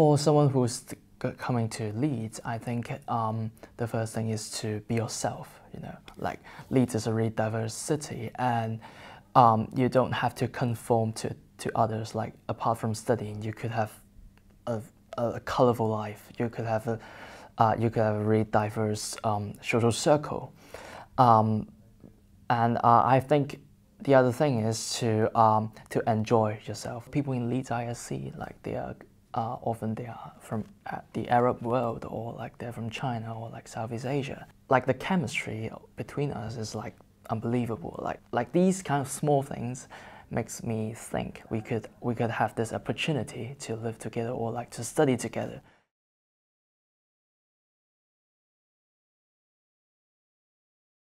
for someone who's coming to Leeds, I think um, the first thing is to be yourself. You know, like Leeds is a really diverse city, and um, you don't have to conform to to others. Like apart from studying, you could have a, a colorful life. You could have a uh, you could have a really diverse um, social circle, um, and uh, I think the other thing is to um, to enjoy yourself. People in Leeds ISC, like they are uh, often they are from uh, the Arab world or like they're from China or like Southeast Asia. Like the chemistry between us is like unbelievable. Like like these kind of small things makes me think we could we could have this opportunity to live together or like to study together.